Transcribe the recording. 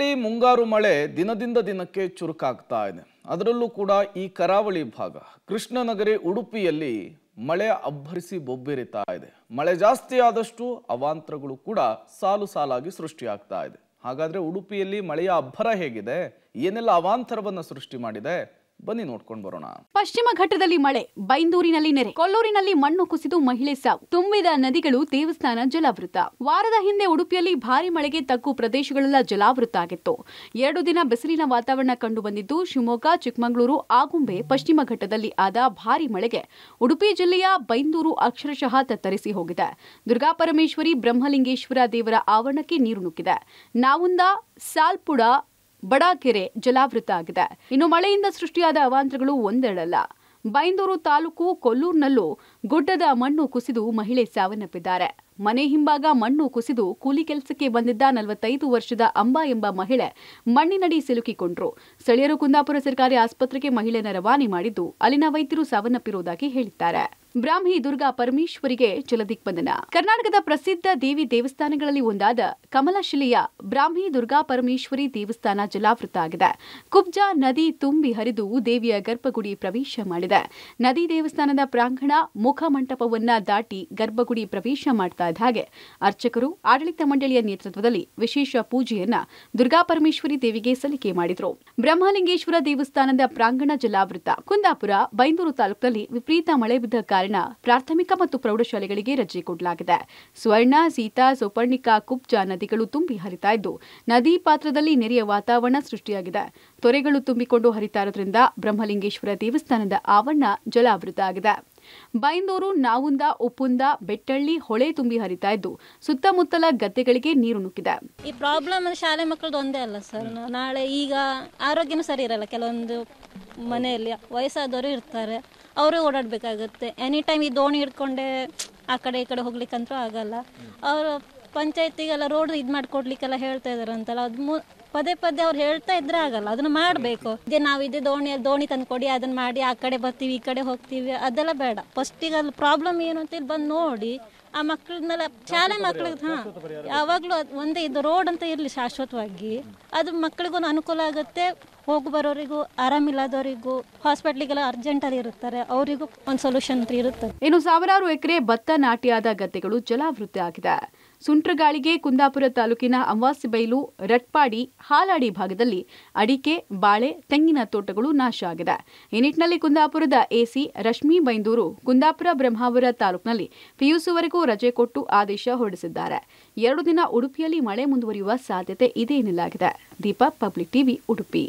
ರಾಜ್ಯದಲ್ಲಿ ಮುಂಗಾರು ಮಳೆ ದಿನದಿಂದ ದಿನಕ್ಕೆ ಚುರುಕಾಗ್ತಾ ಇದೆ ಅದರಲ್ಲೂ ಕೂಡ ಈ ಕರಾವಳಿ ಭಾಗ ಕೃಷ್ಣನಗರಿ ಉಡುಪಿಯಲ್ಲಿ ಮಳೆ ಅಬ್ಬರಿಸಿ ಬೊಬ್ಬಿರಿತಾ ಇದೆ ಮಳೆ ಜಾಸ್ತಿ ಆದಷ್ಟು ಅವಾಂತರಗಳು ಕೂಡ ಸಾಲು ಸಾಲಾಗಿ ಸೃಷ್ಟಿಯಾಗ್ತಾ ಇದೆ ಹಾಗಾದ್ರೆ ಉಡುಪಿಯಲ್ಲಿ ಮಳೆಯ ಅಬ್ಬರ ಹೇಗಿದೆ ಏನೆಲ್ಲ ಅವಾಂತರವನ್ನು ಸೃಷ್ಟಿ ಮಾಡಿದೆ ಬನ್ನಿ ನೋಡ್ಕೊಂಡು ಬರೋಣ ಪಶ್ಚಿಮ ಘಟ್ಟದಲ್ಲಿ ಮಳೆ ಬೈಂದೂರಿನಲ್ಲಿ ನೆರೆ ಕೊಲ್ಲೂರಿನಲ್ಲಿ ಮಣ್ಣು ಕುಸಿದು ಮಹಿಳೆ ಸಾವು ತುಂಬಿದ ನದಿಗಳು ದೇವಸ್ಥಾನ ಜಲಾವೃತ ವಾರದ ಹಿಂದೆ ಉಡುಪಿಯಲ್ಲಿ ಭಾರಿ ಮಳೆಗೆ ತಗ್ಗು ಪ್ರದೇಶಗಳೆಲ್ಲ ಜಲಾವೃತ ಆಗಿತ್ತು ಎರಡು ದಿನ ಬಿಸಿಲಿನ ವಾತಾವರಣ ಕಂಡು ಬಂದಿದ್ದು ಶಿವಮೊಗ್ಗ ಚಿಕ್ಕಮಗಳೂರು ಆಗುಂಬೆ ಪಶ್ಚಿಮ ಘಟ್ಟದಲ್ಲಿ ಆದ ಭಾರಿ ಮಳೆಗೆ ಉಡುಪಿ ಜಿಲ್ಲೆಯ ಬೈಂದೂರು ಅಕ್ಷರಶಃ ತತ್ತರಿಸಿ ಹೋಗಿದೆ ದುರ್ಗಾಪರಮೇಶ್ವರಿ ಬ್ರಹ್ಮಲಿಂಗೇಶ್ವರ ದೇವರ ಆವರಣಕ್ಕೆ ನೀರು ನುಗ್ಗಿದೆ ನಾವುಂದ ಸಾಲ್ಪುಡ ಬಡಾಕೆರೆ ಜಲಾವೃತ ಆಗಿದೆ ಇನ್ನು ಮಳೆಯಿಂದ ಸೃಷ್ಟಿಯಾದ ಅವಾಂತರಗಳು ಒಂದೆರಡಲ್ಲ ಬೈಂದೂರು ತಾಲೂಕು ಕೊಲ್ಲೂರ್ನಲ್ಲೂ ಗುಡ್ಡದ ಮಣ್ಣು ಕುಸಿದು ಮಹಿಳೆ ಸಾವನ್ನಪ್ಪಿದ್ದಾರೆ ಮನೆ ಹಿಂಭಾಗ ಮಣ್ಣು ಕುಸಿದು ಕೂಲಿ ಕೆಲಸಕ್ಕೆ ಬಂದಿದ್ದ ನಲವತ್ತೈದು ವರ್ಷದ ಅಂಬಾ ಎಂಬ ಮಹಿಳೆ ಮಣ್ಣಿನಡಿ ಸಿಲುಕಿಕೊಂಡ್ರು ಸ್ಥಳೀಯರು ಕುಂದಾಪುರ ಸರ್ಕಾರಿ ಆಸ್ಪತ್ರೆಗೆ ಮಹಿಳೆಯನ್ನು ರವಾನೆ ಮಾಡಿದ್ದು ಅಲ್ಲಿನ ವೈದ್ಯರು ಸಾವನ್ನಪ್ಪಿರುವುದಾಗಿ ಹೇಳಿದ್ದಾರೆ ಬ್ರಾಹ್ಮಿ ದುರ್ಗಾ ಪರಮೇಶ್ವರಿಗೆ ಜಲದಿಗ್ಬಂಧನ ಕರ್ನಾಟಕದ ಪ್ರಸಿದ್ಧ ದೇವಿ ದೇವಸ್ಥಾನಗಳಲ್ಲಿ ಒಂದಾದ ಕಮಲಶಿಲೆಯ ಬ್ರಾಹ್ಮಿ ದುರ್ಗಾ ಪರಮೇಶ್ವರಿ ದೇವಸ್ಥಾನ ಜಲಾವೃತ ಆಗಿದೆ ಕುಬ್ಜಾ ನದಿ ತುಂಬಿ ಹರಿದು ದೇವಿಯ ಗರ್ಭಗುಡಿ ಪ್ರವೇಶ ಮಾಡಿದೆ ನದಿ ದೇವಸ್ಥಾನದ ಪ್ರಾಂಗಣ ಮುಖಮಂಟಪವನ್ನ ದಾಟಿ ಗರ್ಭಗುಡಿ ಪ್ರವೇಶ ಮಾಡ್ತಾ ಇದ್ದ ಹಾಗೆ ಅರ್ಚಕರು ಆಡಳಿತ ಮಂಡಳಿಯ ನೇತೃತ್ವದಲ್ಲಿ ವಿಶೇಷ ಪೂಜೆಯನ್ನ ದುರ್ಗಾಪರಮೇಶ್ವರಿ ದೇವಿಗೆ ಸಲ್ಲಿಕೆ ಮಾಡಿದರು ಬ್ರಹ್ಮಲಿಂಗೇಶ್ವರ ದೇವಸ್ಥಾನದ ಪ್ರಾಂಗಣ ಜಲಾವೃತ ಕುಂದಾಪುರ ಬೈಂದೂರು ತಾಲೂಕಿನಲ್ಲಿ ವಿಪರೀತ ಮಳೆ ಬಿದ್ದ ಸುವರ್ಣ ಪ್ರಾಥಮಿಕ ಮತ್ತು ಪ್ರೌಢಶಾಲೆಗಳಿಗೆ ರಜೆ ಕೊಡಲಾಗಿದೆ ಸ್ವರ್ಣ ಸೀತಾ ಸುಪರ್ಣಿಕಾ ಕುಬ್ಜ ನದಿಗಳು ತುಂಬಿ ಹರಿತಾ ಇದ್ದು ನದಿ ಪಾತ್ರದಲ್ಲಿ ನೆರೆಯ ವಾತಾವರಣ ಸೃಷ್ಟಿಯಾಗಿದೆ ತೊರೆಗಳು ತುಂಬಿಕೊಂಡು ಹರಿತಾ ಇರೋದ್ರಿಂದ ಬ್ರಹ್ಮಲಿಂಗೇಶ್ವರ ದೇವಸ್ಥಾನದ ಆವರಣ ಜಲಾವೃತ ಆಗಿದೆ ಬೈಂದೂರು ನಾವುಂದ ಉಪ್ಪುಂದ ಬೆಟ್ಟಳ್ಳಿ ಹೊಳೆ ತುಂಬಿ ಹರಿತಾ ಇದ್ದು ಸುತ್ತಮುತ್ತಲ ಗದ್ದೆಗಳಿಗೆ ನೀರು ನುಗ್ಗಿದೆ ಈ ಪ್ರಾಬ್ಲಮ್ ಶಾಲೆ ಮಕ್ಕಳದ್ದು ಒಂದೇ ಅಲ್ಲ ಸರ್ ನಾಳೆ ಈಗ ಆರೋಗ್ಯನೂ ಸರಿ ಇರಲ್ಲ ಕೆಲವೊಂದು ಮನೆಯಲ್ಲಿ ವಯಸ್ಸಾದವರು ಇರ್ತಾರೆ ಅವರೇ ಓಡಾಡಬೇಕಾಗುತ್ತೆ ಎನಿ ಟೈಮ್ ಈ ದೋಣಿ ಹಿಡ್ಕೊಂಡೆ ಆ ಕಡೆ ಈ ಕಡೆ ಹೋಗ್ಲಿಕ್ಕಂತೂ ಆಗಲ್ಲ ಅವರು ಪಂಚಾಯತಿಗೆಲ್ಲ ರೋಡ್ ಇದು ಮಾಡಿಕೊಡ್ಲಿಕ್ಕೆಲ್ಲ ಹೇಳ್ತಾ ಇದಾರಂತಲ್ಲ ಅದು ಮು ಪದೇ ಪದೇ ಅವ್ರು ಹೇಳ್ತಾ ಇದ್ರೆ ಆಗಲ್ಲ ಅದನ್ನ ಮಾಡಬೇಕು ಇದೇ ನಾವು ಇದೇ ದೋಣಿ ದೋಣಿ ಕೊಡಿ ಅದನ್ನ ಮಾಡಿ ಆ ಕಡೆ ಬರ್ತೀವಿ ಈ ಕಡೆ ಹೋಗ್ತೀವಿ ಅದೆಲ್ಲ ಬೇಡ ಫಸ್ಟಿಗೆ ಅಲ್ಲಿ ಪ್ರಾಬ್ಲಮ್ ಏನು ಅಂತ ಇಲ್ಲಿ ಬಂದು ನೋಡಿ ಆ ಮಕ್ಕಳನ್ನೆಲ್ಲ ಶಾಲೆ ಮಕ್ಳಿಗೆ ಹಾಂ ಯಾವಾಗಲೂ ಒಂದೇ ಇದು ರೋಡ್ ಅಂತ ಇರಲಿ ಶಾಶ್ವತವಾಗಿ ಅದು ಮಕ್ಳಿಗೂ ಅನುಕೂಲ ಆಗುತ್ತೆ ಹೋಗಿ ಬರೋರಿಗೂ ಆರಾಮಿಲ್ಲದವರಿಗೂ ಹಾಸ್ಪಿಟ್ಲಿಗೆಲ್ಲ ಅರ್ಜೆಂಟಲ್ಲಿ ಇರುತ್ತಾರೆ ಅವರಿಗೂ ಒಂದು ಸೊಲ್ಯೂಷನ್ ಇರುತ್ತೆ ಇನ್ನು ಸಾವಿರಾರು ಎಕರೆ ಭತ್ತ ನಾಟಿಯಾದ ಗದ್ದೆಗಳು ಜಲಾವೃತ ಆಗಿದೆ ಸುಂಟ್ರಗಾಳಿಗೆ ಕುಂದಾಪುರ ತಾಲೂಕಿನ ಅಂವಾಸಿಬೈಲು ರಟ್ಪಾಡಿ ಹಾಲಾಡಿ ಭಾಗದಲ್ಲಿ ಅಡಿಕೆ ಬಾಳೆ ತೆಂಗಿನ ತೋಟಗಳು ನಾಶ ಆಗಿದೆ ಈ ನಿಟ್ಟಿನಲ್ಲಿ ಕುಂದಾಪುರದ ಎಸಿ ರಶ್ಮಿ ಬೈಂದೂರು ಕುಂದಾಪುರ ಬ್ರಹ್ಮಾವರ ತಾಲೂಕಿನಲ್ಲಿ ಪಿಯುಸಿವರೆಗೂ ರಜೆ ಕೊಟ್ಟು ಆದೇಶ ಹೊರಡಿಸಿದ್ದಾರೆ ಎರಡು ದಿನ ಉಡುಪಿಯಲ್ಲಿ ಮಳೆ ಮುಂದುವರಿಯುವ ಸಾಧ್ಯತೆ ಇದೆ ಎನ್ನಲಾಗಿದೆ ದೀಪ ಪಬ್ಲಿಕ್ ಟಿವಿ ಉಡುಪಿ